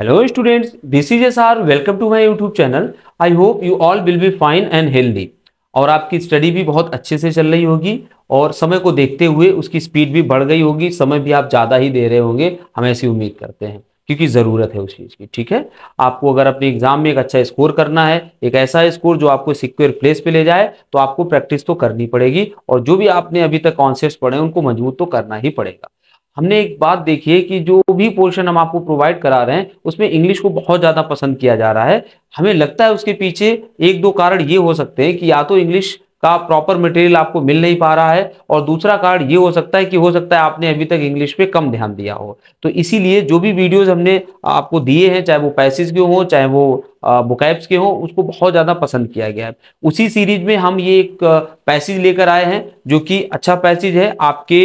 hello students this is S R welcome to my YouTube channel I hope you all will be fine and healthy और आपकी study भी बहुत अच्छे से चल रही होगी और समय को देखते हुए उसकी स्पीड भी बढ़ गई होगी समय भी आप ज़्यादा ही दे रहे होंगे हम ऐसी उम्मीद करते हैं क्योंकि ज़रूरत है उस चीज़ की ठीक है आपको अगर अपने एग्जाम में एक अच्छा स्कोर करना है एक ऐसा स्कोर जो आपको सिक्योर प्लेस पे ले जाए तो आपको प्रैक्टिस तो करनी पड़ेगी और जो भी आपने अभी तक कॉन्सेप्ट पढ़े उनको मजबूत तो करना ही पड़ेगा हमने एक बात देखी है कि जो भी पोर्शन हम आपको प्रोवाइड करा रहे हैं उसमें इंग्लिश को बहुत ज़्यादा पसंद किया जा रहा है हमें लगता है उसके पीछे एक दो कारण ये हो सकते हैं कि या तो इंग्लिश का प्रॉपर मटेरियल आपको मिल नहीं पा रहा है और दूसरा कारण ये हो सकता है कि हो सकता है आपने अभी तक इंग्लिश पे कम ध्यान दिया हो तो इसीलिए जो भी वीडियोज हमने आपको दिए हैं चाहे वो पैसेज के हों चाहे वो बुकैब्स के हों उसको बहुत ज़्यादा पसंद किया गया है उसी सीरीज में हम ये एक पैसेज लेकर आए हैं जो कि अच्छा पैसेज है आपके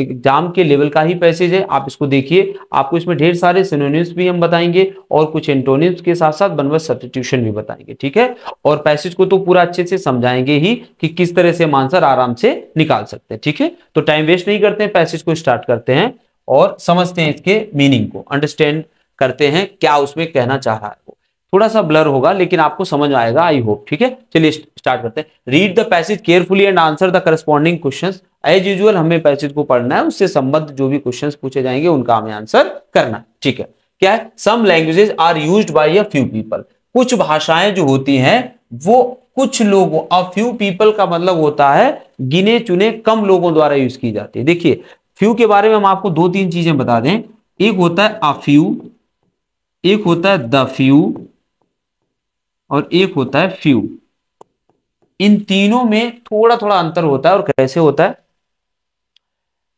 एग्जाम के लेवल का ही पैसेज है आप इसको देखिए आपको इसमें ढेर सारे सिनोनिम्स भी हम बताएंगे और कुछ एंटोनिम्स के साथ साथ बनवत सब्सटीट्यूशन भी बताएंगे ठीक है और पैसेज को तो पूरा अच्छे से समझाएंगे ही कि किस तरह से हम आंसर आराम से निकाल सकते हैं ठीक है तो टाइम वेस्ट नहीं करते हैं पैसेज को स्टार्ट करते हैं और समझते हैं इसके मीनिंग को अंडरस्टैंड करते हैं क्या उसमें कहना चाह रहा है वो थोड़ा सा ब्लर होगा लेकिन आपको समझ आएगा आई होप ठीक है चलिए स्टार्ट करते हैं read the passage carefully and answer the corresponding question as usual हमें पैसेज को पढ़ना है उससे संबंध जो भी क्वेश्चन पूछे जाएंगे उनका हमें आंसर करना ठीक है क्या है some languages are use by a few people कुछ भाषाएं जो होती हैं वो कुछ लोगों अ फ्यू पीपल का मतलब होता है गिने चुने कम लोगों द्वारा यूज की जाती है देखिए फ्यू के बारे में हम आपको दो तीन चीजें बता दें एक होता है अ फ्यू एक होता है द फ्यू और एक होता है फ्यू इन तीनों में थोड़ा थोड़ा अंतर होता है और कैसे होता है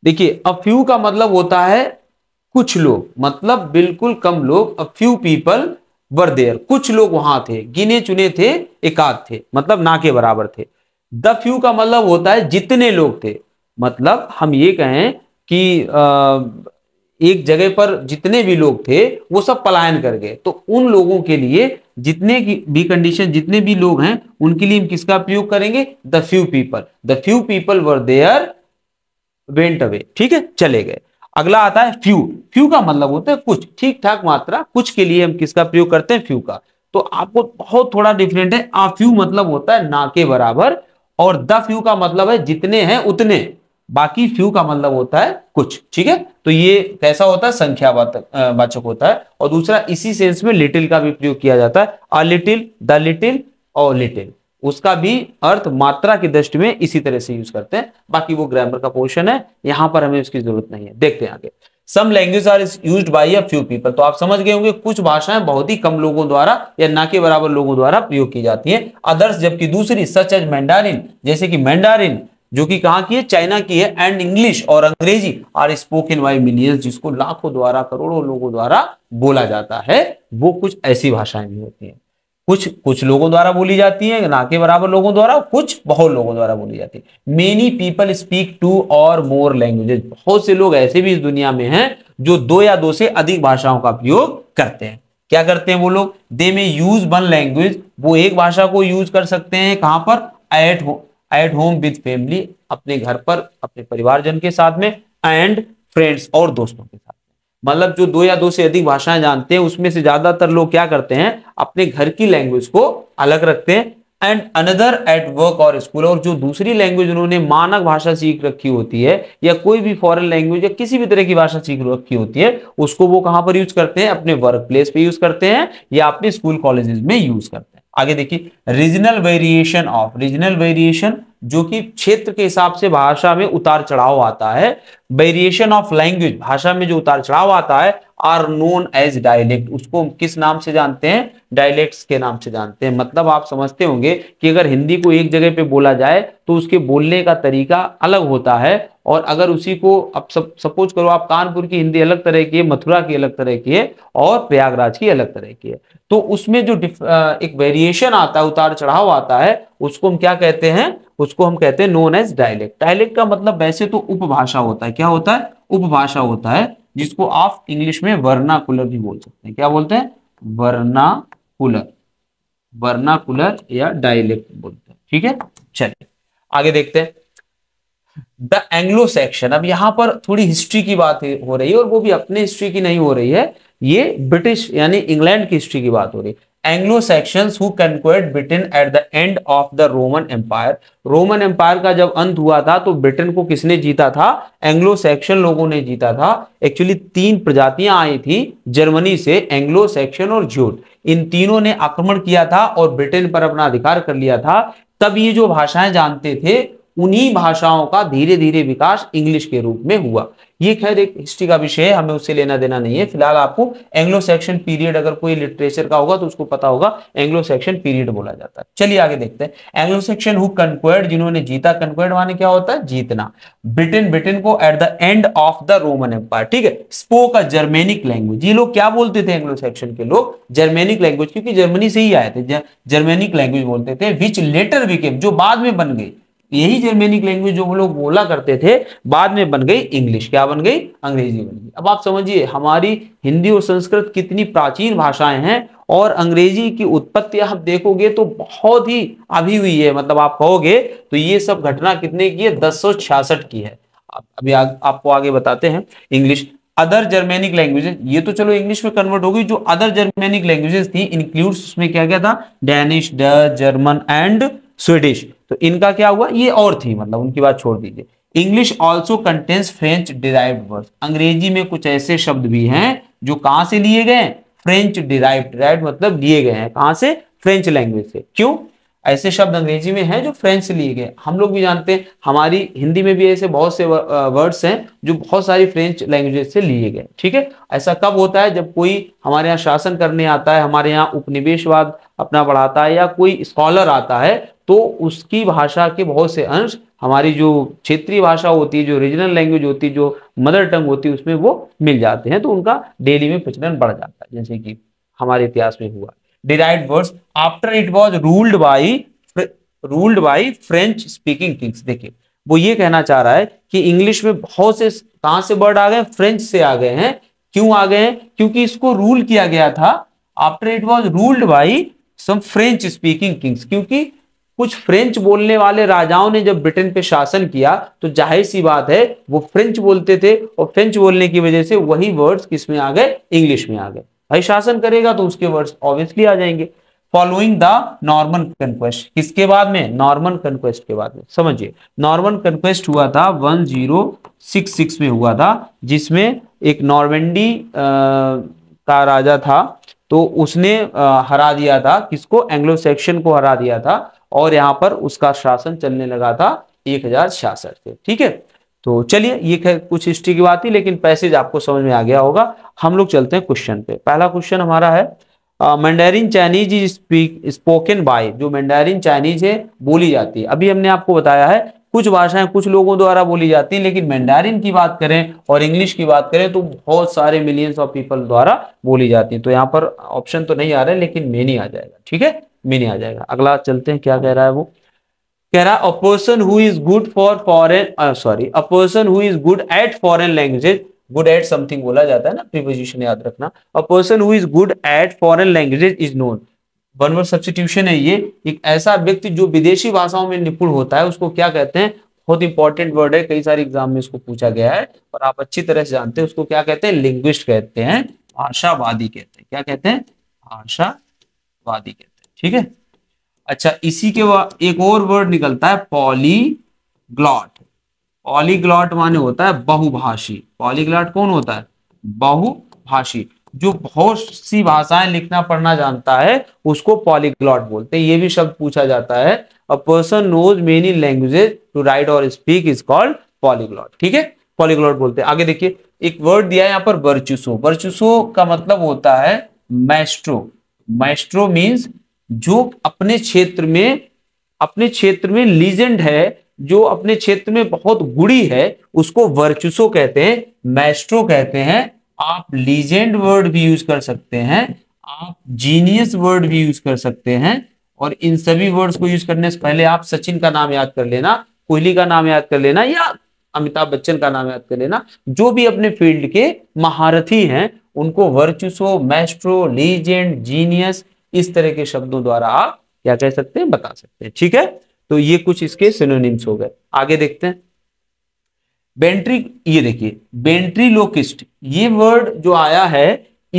देखिए अ फ्यू का मतलब होता है कुछ लोग मतलब बिल्कुल कम लोग a few people were there कुछ लोग वहां थे गिने चुने थे एकाध थे मतलब ना के बराबर थे द फ्यू का मतलब होता है जितने लोग थे मतलब हम ये कहें कि एक जगह पर जितने भी लोग थे वो सब पलायन कर गए तो उन लोगों के लिए जितने की भी कंडीशन जितने भी लोग हैं उनके लिए हम किसका प्रयोग करेंगे the few people the few people were there went away ठीक है चले गए अगला आता है फ्यू फ्यू का मतलब होता है कुछ ठीक ठाक मात्रा कुछ के लिए हम किसका प्रयोग करते हैं फ्यू का तो आपको बहुत थोड़ा डिफरेंट है आ फ्यू मतलब होता है ना के बराबर और द फ्यू का मतलब है जितने हैं उतने बाकी फ्यू का मतलब होता है कुछ ठीक है तो ये कैसा होता है संख्या वाचक होता है और दूसरा इसी सेंस में लिटिल का भी प्रयोग किया जाता है अ लिटिल द लिटिल और लिटिल उसका भी अर्थ मात्रा की दृष्टि में इसी तरह से यूज करते हैं बाकी वो ग्रामर का पोर्शन है यहां पर हमें उसकी जरूरत नहीं है देखते हैं आगे some language are use by a few people तो आप समझ गए होंगे कुछ भाषाएं बहुत ही कम लोगों द्वारा या ना के बराबर लोगों द्वारा प्रयोग की जाती है अदर्स जबकि दूसरी सच एज मैंडारिन जैसे कि मैंडारिन जो कि कहा की है चाइना की है एंड इंग्लिश और अंग्रेजी आर स्पोकन बाई मिलियंस जिसको लाखों द्वारा करोड़ों लोगों द्वारा बोला जाता है वो कुछ ऐसी भाषाएं भी होती हैं कुछ कुछ लोगों द्वारा बोली जाती है ना के बराबर लोगों द्वारा कुछ बहुत लोगों द्वारा बोली जाती है मेनी पीपल स्पीक टू और मोर लैंग्वेजेज बहुत से लोग ऐसे भी इस दुनिया में हैं जो दो या दो से अधिक भाषाओं का प्रयोग करते हैं क्या करते हैं वो लोग दे में यूज वन लैंग्वेज वो एक भाषा को यूज कर सकते हैं कहां पर at at home with family अपने घर पर अपने परिवारजन के साथ में एंड फ्रेंड्स और दोस्तों के साथ मतलब जो दो या दो से अधिक भाषाएं जानते हैं उसमें से ज्यादातर लोग क्या करते हैं अपने घर की लैंग्वेज को अलग रखते हैं एंड अनदर एट वर्क और स्कूल और जो दूसरी लैंग्वेज उन्होंने मानक भाषा सीख रखी होती है या कोई भी फॉरेन लैंग्वेज या किसी भी तरह की भाषा सीख रखी होती है उसको वो कहां पर यूज करते हैं अपने वर्क प्लेस पे यूज करते हैं या अपने स्कूल कॉलेजेस में यूज करते हैं आगे देखिए regional variation of regional variation जो कि क्षेत्र के हिसाब से भाषा में उतार चढ़ाव आता है वेरिएशन ऑफ लैंग्वेज भाषा में जो उतार चढ़ाव आता है आर नोन एज डायलेक्ट उसको किस नाम से जानते हैं डायलेक्ट्स के नाम से जानते हैं मतलब आप समझते होंगे कि अगर हिंदी को एक जगह पे बोला जाए तो उसके बोलने का तरीका अलग होता है और अगर उसी को अब सब सपोज करो आप कानपुर की हिंदी अलग तरह की है मथुरा की अलग तरह की है और प्रयागराज की अलग तरह की है तो उसमें जो एक वेरिएशन आता है उतार चढ़ाव आता है उसको हम क्या कहते हैं उसको हम कहते हैं नोन एज डायलेक्ट डायलेक्ट का मतलब वैसे तो उपभाषा होता है क्या होता है उपभाषा होता है जिसको आप इंग्लिश में वर्नाकुलर भी बोल सकते हैं क्या बोलते हैं वर्नाकुलर वर्नाकुलर या डायलेक्ट बोलते हैं ठीक है चलिए आगे देखते हैं द एंग्लो सेक्शन अब यहां पर थोड़ी हिस्ट्री की बात हो रही है और वो भी अपने हिस्ट्री की नहीं हो रही है ये ब्रिटिश यानी इंग्लैंड की हिस्ट्री की बात हो रही है Anglo Saxons who Britain at the end of the Roman Empire Roman Empire का जब अंत हुआ था तो ब्रिटेन को किसने जीता था एंग्लो सेक्शन लोगों ने जीता था एक्चुअली तीन प्रजातियां आई थी जर्मनी से एंग्लो सेक्शन और ज्यूट इन तीनों ने आक्रमण किया था और ब्रिटेन पर अपना अधिकार कर लिया था तब ये जो भाषाएं जानते थे उन्हीं भाषाओं का धीरे धीरे विकास इंग्लिश के रूप में हुआ ये खैर एक हिस्ट्री का विषय है हमें उससे लेना देना नहीं है फिलहाल आपको एंग्लो सेक्शन पीरियड अगर कोई लिटरेचर का होगा तो उसको पता होगा एंग्लो सेक्शन पीरियड बोला जाता है चलिए आगे देखते हैं एंग्लो सेक्शन हु कंक्वर्ड जिन्होंने जीता कंक्वर्ड माने क्या होता है जीतना ब्रिटेन ब्रिटेन को at the end of the Roman Empire ठीक है स्पोक अ जर्मेनिक लैंग्वेज ये लोग क्या बोलते थे एंग्लो सेक्शन के लोग जर्मेनिक लैंग्वेज क्योंकि जर्मनी से ही आए थे जर्मेनिक लैंग्वेज बोलते थे विच लेटर बिकेम जो बाद में बन गई यही जर्मेनिक लैंग्वेज जो हम लोग बोला करते थे बाद में बन गई इंग्लिश क्या बन गई अंग्रेजी बन गई अब आप समझिए हमारी हिंदी और संस्कृत कितनी प्राचीन भाषाएं हैं और अंग्रेजी की उत्पत्ति आप देखोगे तो बहुत ही अभी हुई है मतलब आप कहोगे तो ये सब घटना कितने की है दस की है अभी आ, आपको आगे बताते हैं इंग्लिश अदर जर्मेनिक लैंग्वेजेस ये तो चलो इंग्लिश में कन्वर्ट हो गई जो अदर जर्मेनिक लैंग्वेजेस थी इंक्लूड्स उसमें क्या क्या था Danish Dutch German and Swedish तो इनका क्या हुआ ये और थी मतलब उनकी बात छोड़ दीजिए English also contains French derive word अंग्रेजी में कुछ ऐसे शब्द भी हैं जो कहां से लिए गए फ्रेंच डिराइव डिराइव मतलब लिए गए हैं कहां से फ्रेंच लैंग्वेज से क्यों ऐसे शब्द अंग्रेजी में हैं जो फ्रेंच से लिए गए हम लोग भी जानते हैं हमारी हिंदी में भी ऐसे बहुत से वर्ड्स हैं जो बहुत सारी फ्रेंच लैंग्वेज से लिए गए ठीक है ऐसा कब होता है जब कोई हमारे यहाँ शासन करने आता है हमारे यहाँ उपनिवेशवाद अपना बढ़ाता है या कोई स्कॉलर आता है तो उसकी भाषा के बहुत से अंश हमारी जो क्षेत्रीय भाषा होती है जो रीजनल लैंग्वेज होती है जो मदर टंग होती है उसमें वो मिल जाते हैं तो उनका डेली में प्रचलन बढ़ जाता है जैसे कि हमारे इतिहास में हुआ derived words after it was ruled by ruled by French speaking kings देखिए वो ये कहना चाह रहा है कि इंग्लिश में बहुत से कहां से वर्ड आ गए फ्रेंच से आ गए हैं क्यों आ गए हैं क्योंकि इसको रूल किया गया था after it was ruled by some French speaking kings क्योंकि कुछ फ्रेंच बोलने वाले राजाओं ने जब ब्रिटेन पे शासन किया तो जाहिर सी बात है वो फ्रेंच बोलते थे और फ्रेंच बोलने की वजह से वही वर्ड्स किस में आ गए इंग्लिश में आ गए भाई शासन करेगा तो उसके वर्ड्स ऑब्वियसली आ जाएंगे फॉलोइंग द नॉर्मन कन्क्वेस्ट किसके बाद में नॉर्मन कंक्वेस्ट के बाद में समझिए नॉर्मन कन्क्वेस्ट हुआ था सिक्स में हुआ था जिसमें एक नॉर्मेंडी का राजा था तो उसने आ, हरा दिया था किसको एंग्लो सेक्शन को हरा दिया था और यहाँ पर उसका शासन चलने लगा था एक हजार छियासठ से ठीक है तो चलिए ये कुछ हिस्ट्री की बात ही लेकिन पैसेज आपको समझ में आ गया होगा हम लोग चलते हैं क्वेश्चन पे पहला क्वेश्चन हमारा है Mandarin Chinese is speak spoken by जो मैंडेरिन चाइनीज है बोली जाती है अभी हमने आपको बताया है कुछ भाषाएं कुछ लोगों द्वारा बोली जाती है लेकिन मैंडारिन की बात करें और इंग्लिश की बात करें तो बहुत सारे मिलियंस ऑफ पीपल द्वारा बोली जाती है तो यहाँ पर ऑप्शन तो नहीं आ रहा है लेकिन मेनी आ जाएगा ठीक है मीनिंग आ जाएगा अगला चलते हैं क्या कह रहा है वो कह रहा a person who is good for foreign sorry a person who is good at foreign languages good at something बोला जाता है ना प्रीपोजिशन याद रखना a person who is good at foreign languages is known one word substitution है ये एक ऐसा व्यक्ति जो विदेशी भाषाओं में निपुण होता है उसको क्या कहते हैं बहुत इंपॉर्टेंट वर्ड है कई सारे एग्जाम में इसको पूछा गया है और आप अच्छी तरह से जानते हैं उसको क्या कहते हैं लिंग्विस्ट कहते हैं भाषावादी कहते हैं क्या कहते हैं भाषावादी कहते हैं ठीक है अच्छा इसी के एक और वर्ड निकलता है पॉलीग्लॉट पॉलीग्लॉट माने होता है बहुभाषी पॉलीग्लॉट कौन होता है बहुभाषी जो बहुत सी भाषाएं लिखना पढ़ना जानता है उसको पॉलीग्लॉट बोलते हैं ये भी शब्द पूछा जाता है a person knows many languages to write और स्पीक इज कॉल्ड पॉलीग्लॉट ठीक है पॉलीग्लॉट बोलते हैं आगे देखिए एक वर्ड दिया है यहाँ पर वर्चुसो वर्चुसो का मतलब होता है मैस्ट्रो मैस्ट्रो मीन्स जो अपने क्षेत्र में अपने क्षेत्र में लीजेंड है जो अपने क्षेत्र में बहुत गुड़ी है उसको वर्चुसो कहते हैं मैस्ट्रो कहते हैं आप लीजेंड वर्ड भी यूज कर सकते हैं आप जीनियस वर्ड भी यूज कर सकते हैं और इन सभी वर्ड्स को यूज करने से पहले आप सचिन का नाम याद कर लेना कोहली का नाम याद कर लेना या अमिताभ बच्चन का नाम याद कर लेना जो भी अपने फील्ड के महारथी हैं उनको वर्चुसो मैस्ट्रो लीजेंड जीनियस इस तरह के शब्दों द्वारा आप क्या कह सकते हैं बता सकते हैं ठीक है तो ये कुछ इसके सिनोनिम्स हो गए आगे देखते हैं बेंट्री ये देखिए बेंट्री लोकिस्ट ये वर्ड जो आया है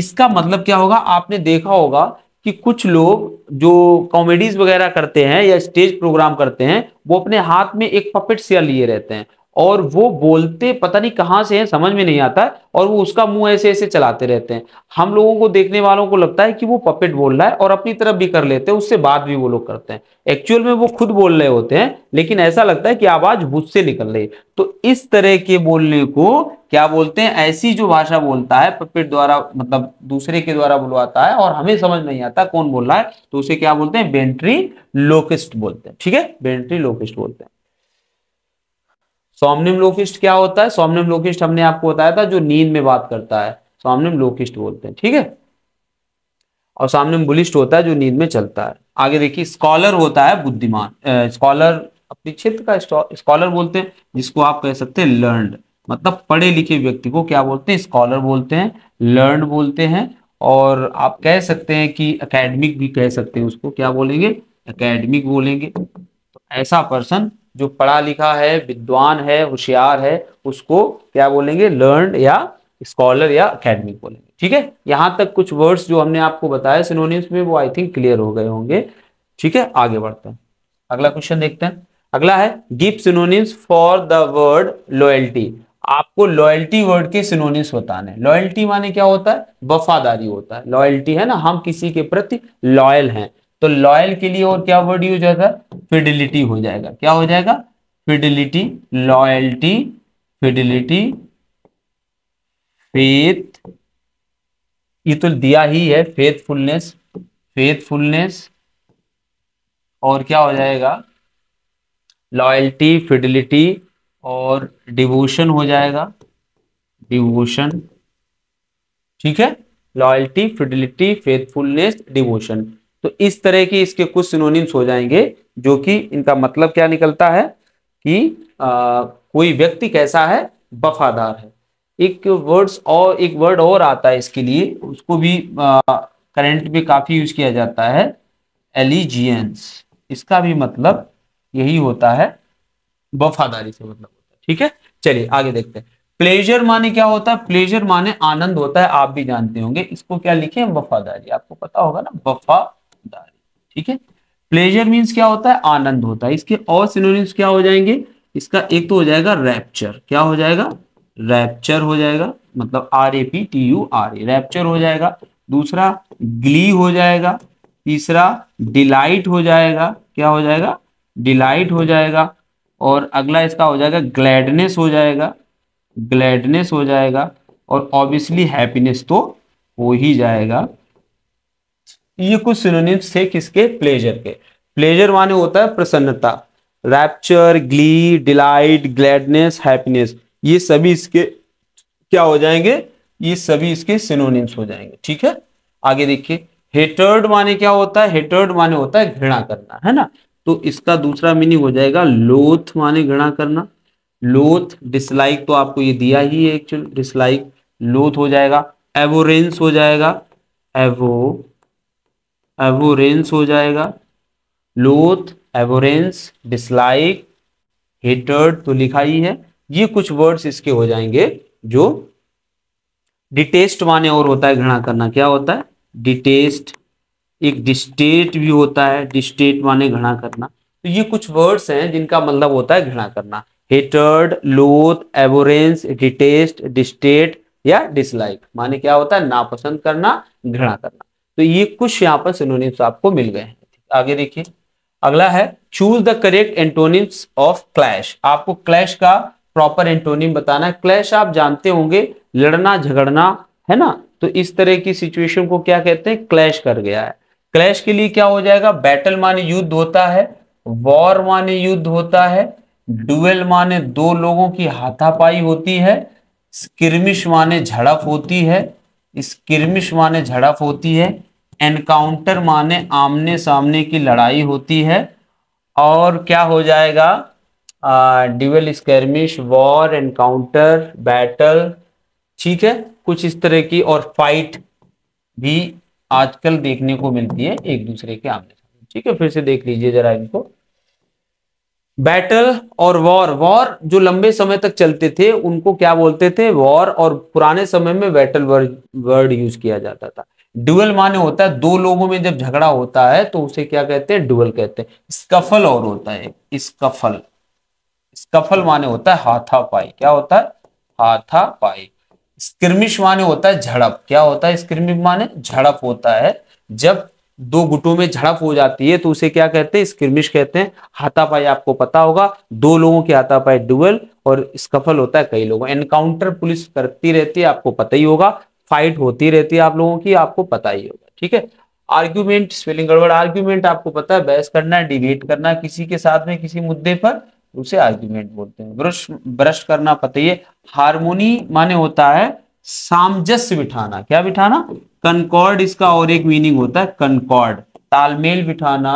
इसका मतलब क्या होगा आपने देखा होगा कि कुछ लोग जो कॉमेडीज वगैरह करते हैं या स्टेज प्रोग्राम करते हैं वो अपने हाथ में एक पपेट सिया लिए रहते हैं और वो बोलते पता नहीं कहाँ से है समझ में नहीं आता है और वो उसका मुंह ऐसे ऐसे चलाते रहते हैं हम लोगों को देखने वालों को लगता है कि वो पपेट बोल रहा है और अपनी तरफ भी कर लेते हैं उससे बात भी वो लोग करते हैं एक्चुअल में वो खुद बोल रहे होते हैं लेकिन ऐसा लगता है कि आवाज मुझसे से निकल रही तो इस तरह के बोलने को क्या बोलते हैं ऐसी जो भाषा बोलता है पपेट द्वारा मतलब दूसरे के द्वारा बुलवाता है और हमें समझ नहीं आता कौन बोल रहा है तो उसे क्या बोलते हैं बेंट्री लोकिस्ट बोलते हैं ठीक है बेंट्री लोकिस्ट बोलते हैं सोमनिम लोकिस्ट क्या होता है सोमनिम लोकिस्ट हमने आपको बताया था जो नींद में बात करता है सोमनिम लोकिस्ट बोलते हैं ठीक है और सामने बुलिस्ट होता है जो नींद में चलता है आगे देखिए स्कॉलर होता है बुद्धिमान स्कॉलर अपने क्षेत्र का स्कॉलर बोलते हैं जिसको आप कह सकते हैं लर्नड मतलब पढ़े लिखे व्यक्ति को क्या बोलते हैं स्कॉलर बोलते हैं लर्न बोलते हैं और आप कह सकते हैं कि अकेडमिक भी कह सकते हैं उसको क्या बोलेंगे अकेडमिक बोलेंगे तो ऐसा पर्सन जो पढ़ा लिखा है विद्वान है होशियार है उसको क्या बोलेंगे लर्न या स्कॉलर या अकेडमिक बोलेंगे ठीक है यहां तक कुछ वर्ड्स जो हमने आपको बताया सिनोनिम्स में वो आई थिंक क्लियर हो गए होंगे ठीक है आगे बढ़ते हैं अगला क्वेश्चन देखते हैं अगला है give synonyms for the word loyalty आपको लॉयल्टी वर्ड के सिनोनिम्स बताने लॉयल्टी माने क्या होता है वफादारी होता है लॉयल्टी है ना हम किसी के प्रति लॉयल हैं तो लॉयल के लिए और क्या वर्ड यूज होगा फिडिलिटी हो जाएगा क्या हो जाएगा फिडिलिटी लॉयल्टी फिडिलिटी फेथ ये तो दिया ही है फेथफुलनेस फेथफुलनेस और क्या हो जाएगा लॉयल्टी फिडिलिटी और डिवोशन हो जाएगा डिवोशन ठीक है लॉयल्टी फिडिलिटी फेथफुलनेस डिवोशन तो इस तरह की इसके कुछ सिनोनिम्स हो जाएंगे जो कि इनका मतलब क्या निकलता है कि आ, कोई व्यक्ति कैसा है वफादार है एक वर्ड्स और एक वर्ड और आता है इसके लिए उसको भी करंट में काफी यूज किया जाता है एलिजियंस इसका भी मतलब यही होता है वफादारी से मतलब होता है ठीक है चलिए आगे देखते हैं प्लेजर माने क्या होता है प्लेजर माने आनंद होता है आप भी जानते होंगे इसको क्या लिखे वफादारी आपको पता होगा ना वफा ठीक है प्लेजर मीन्स क्या होता है आनंद होता है इसके और सिनोनिम्स क्या हो जाएंगे इसका एक तो हो जाएगा रैप्चर क्या हो जाएगा रैप्चर हो जाएगा मतलब R A P T U R A rapture हो जाएगा दूसरा ग्ली हो जाएगा तीसरा डिलाइट हो जाएगा क्या हो जाएगा डिलाइट हो जाएगा और अगला इसका हो जाएगा ग्लैडनेस हो जाएगा ग्लैडनेस हो जाएगा और ऑब्वियसली हैप्पीनेस तो हो ही जाएगा ये कुछ सिनोनिम्स थे किसके प्लेजर के प्लेजर माने होता है प्रसन्नता rapture glee delight gladness happiness ये सभी इसके क्या हो जाएंगे ये सभी इसके सिनोनिम्स हो जाएंगे ठीक है आगे देखिए हेटर्ड माने क्या होता है हेटर्ड माने होता है घृणा करना है ना तो इसका दूसरा मीनिंग हो जाएगा लोथ माने घृणा करना लोथ डिसलाइक तो आपको ये दिया ही है एक्चुअली डिसलाइक लोथ हो जाएगा एवोरेंस हो जाएगा एवो एवोरेंस हो जाएगा लोथ एवोरेंस डिसलाइक हेटर्ड तो लिखा ही है ये कुछ वर्ड्स इसके हो जाएंगे जो डिटेस्ट माने और होता है घृणा करना क्या होता है डिटेस्ट एक डिस्टेट भी होता है डिस्टेट माने घृणा करना तो ये कुछ वर्ड्स हैं जिनका मतलब होता है घृणा करना हेटर्ड लोथ एवोरेंस डिटेस्ट डिस्टेट या डिसलाइक माने क्या होता है नापसंद करना घृणा करना तो ये कुछ यहाँ पर सिनोनिम्स आपको मिल गए हैं आगे देखिए अगला है choose the correct antonyms of clash आपको क्लैश का प्रॉपर एंटोनिम बताना है क्लैश आप जानते होंगे लड़ना झगड़ना है ना तो इस तरह की सिचुएशन को क्या कहते हैं क्लैश कर गया है क्लैश के लिए क्या हो जाएगा बैटल माने युद्ध होता है वॉर माने युद्ध होता है ड्यूएल माने दो लोगों की हाथापाई होती है स्किरमिश माने झड़प होती है स्किरमिश माने झड़प होती है एनकाउंटर माने आमने सामने की लड़ाई होती है और क्या हो जाएगा duel skirmish war encounter battle ठीक है कुछ इस तरह की और फाइट भी आजकल देखने को मिलती है एक दूसरे के आमने सामने ठीक है फिर से देख लीजिए जरा इनको बैटल और वॉर वॉर जो लंबे समय तक चलते थे उनको क्या बोलते थे वॉर और पुराने समय में बैटल वर्ड यूज किया जाता था ड्यूअल माने होता है दो लोगों में जब झगड़ा होता है तो उसे क्या कहते हैं ड्यूअल कहते हैं स्कफल और होता है स्कफल स्कफल माने होता है हाथापाई क्या होता है हाथापाई स्क्रमिश माने होता है झड़प क्या होता है स्क्रमिश माने झड़प होता है जब दो गुटों में झड़प हो जाती है तो उसे क्या कहते हैं स्किर्मिश कहते हैं हाथापाई आपको पता होगा दो लोगों की हाथापाई डुअल और स्कफल होता है कई लोगों एनकाउंटर पुलिस करती रहती है आपको पता ही होगा फाइट होती रहती है आप लोगों की आपको पता ही होगा ठीक है आर्ग्यूमेंट स्पेलिंग गड़बड़ आर्ग्यूमेंट आपको पता है बहस करना डिबेट करना किसी के साथ में किसी मुद्दे पर उसे आर्ग्यूमेंट बोलते हैं ब्रश ब्रश करना पता ही है हारमोनी माने होता है सामजस्य बिठाना क्या बिठाना कनकॉर्ड इसका और एक मीनिंग होता है कनकॉर्ड तालमेल बिठाना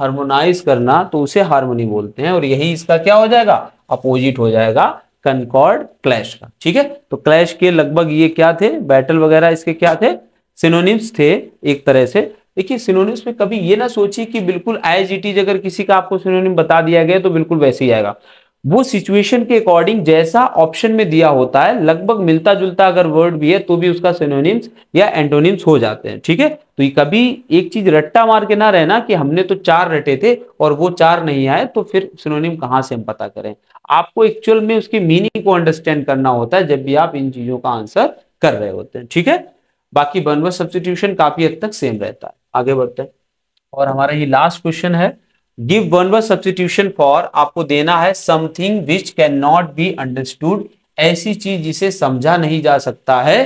हार्मोनाइज करना तो उसे हार्मोनी बोलते हैं और यही इसका क्या हो जाएगा अपोजिट हो जाएगा कनकॉर्ड क्लैश का ठीक है तो क्लैश के लगभग ये क्या थे बैटल वगैरह इसके क्या थे सिनोनिम्स थे एक तरह से देखिए सिनोनिम्स में कभी ये ना सोचिए कि बिल्कुल एज इट इज अगर किसी का आपको सिनोनिम बता दिया गया तो बिल्कुल वैसे ही आएगा वो सिचुएशन के अकॉर्डिंग जैसा ऑप्शन में दिया होता है लगभग मिलता जुलता अगर वर्ड भी है तो भी उसका सिनोनिम्स या एंटोनिम्स हो जाते हैं ठीक है तो ये कभी एक चीज रट्टा मार के ना रहना कि हमने तो चार रटे थे और वो चार नहीं आए तो फिर सिनोनिम कहां से हम पता करें आपको एक्चुअल में उसकी मीनिंग को अंडरस्टैंड करना होता है जब भी आप इन चीजों का आंसर कर रहे होते हैं ठीक है बाकी बनवर सब्सिट्यूशन काफी हद तक सेम रहता है आगे बढ़ते हैं और हमारा ये लास्ट क्वेश्चन है give one word substitution for आपको देना है something which can not be understood ऐसी चीज जिसे समझा नहीं जा सकता है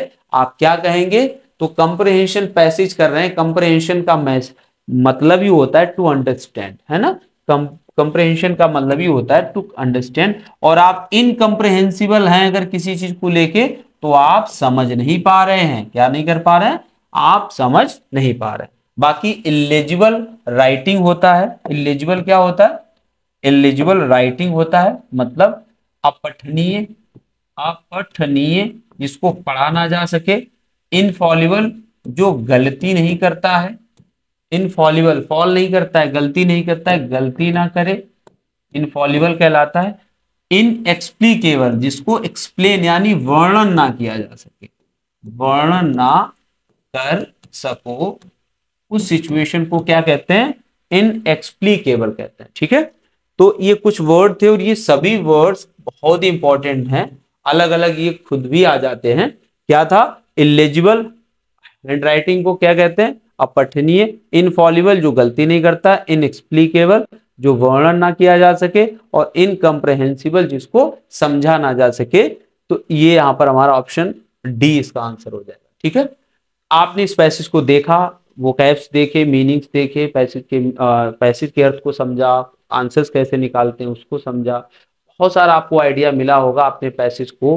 आप क्या कहेंगे तो कंप्रहेंशन पैसेज कर रहे हैं कंप्रहेंशन मतलब का मतलब ही होता है टू अंडरस्टैंड है ना कंप्रहेंशन का मतलब ही होता है टू अंडरस्टैंड और आप इनकम्प्रहेंसिबल हैं अगर किसी चीज को लेके तो आप समझ नहीं पा रहे हैं क्या नहीं कर पा रहे हैं आप समझ नहीं पा रहे हैं बाकी इलिजिबल राइटिंग होता है इलिजिबल क्या होता है इलिजिबल राइटिंग होता है मतलब अपठनीय अपठनीय जिसको पढ़ा ना जा सके इनफॉलिबल जो गलती नहीं करता है इनफॉलिबल फॉल नहीं करता है गलती नहीं करता है गलती ना करे इनफॉलिबल कहलाता है इनएक्सप्लीकेबल जिसको एक्सप्लेन यानी वर्णन ना किया जा सके वर्णन ना कर सको उस सिचुएशन को क्या कहते हैं इनएक्सप्लीकेबल कहते हैं ठीक है तो ये कुछ वर्ड थे और ये सभी वर्ड्स बहुत ही इंपॉर्टेंट हैं अलग अलग ये खुद भी आ जाते हैं क्या था इलेजिबल हैंड राइटिंग को क्या कहते हैं अपठनीय इनफॉलिबल जो गलती नहीं करता इनएक्सप्लीकेबल जो वर्णन ना किया जा सके और इनकम्प्रहेंसिबल जिसको समझा ना जा सके तो ये यहां पर हमारा ऑप्शन डी इसका आंसर हो जाएगा ठीक है आपने इस पैसेज को देखा वो कैप्स देखे मीनिंग्स देखे पैसेज के पैसेज के अर्थ को समझा आंसर्स कैसे निकालते हैं उसको समझा बहुत सारा आपको आइडिया मिला होगा अपने पैसेज को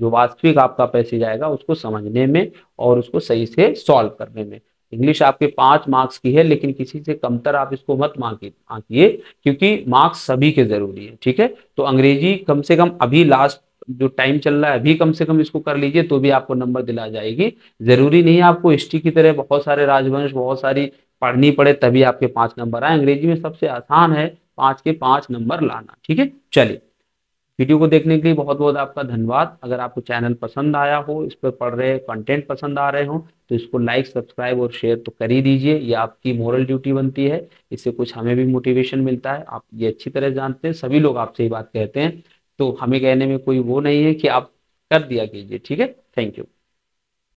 जो वास्तविक आपका पैसेज आएगा उसको समझने में और उसको सही से सॉल्व करने में इंग्लिश आपके पांच मार्क्स की है लेकिन किसी से कमतर आप इसको मत मांगिए आंकिए क्योंकि मार्क्स सभी के जरूरी है ठीक है तो अंग्रेजी कम से कम अभी लास्ट जो टाइम चल रहा है अभी कम से कम इसको कर लीजिए तो भी आपको नंबर दिला जाएगी जरूरी नहीं है आपको हिस्ट्री की तरह बहुत सारे राजवंश बहुत सारी पढ़नी पड़े तभी आपके पांच नंबर आए अंग्रेजी में सबसे आसान है पांच के पांच नंबर लाना ठीक है चलिए वीडियो को देखने के लिए बहुत बहुत आपका धन्यवाद अगर आपको चैनल पसंद आया हो इस पर पढ़ रहे कंटेंट पसंद आ रहे हो तो इसको लाइक सब्सक्राइब और शेयर तो कर ही दीजिए ये आपकी मॉरल ड्यूटी बनती है इससे कुछ हमें भी मोटिवेशन मिलता है आप ये अच्छी तरह जानते हैं सभी लोग आपसे ही बात कहते हैं तो हमें कहने में कोई वो नहीं है कि आप कर दिया कीजिए ठीक है थैंक यू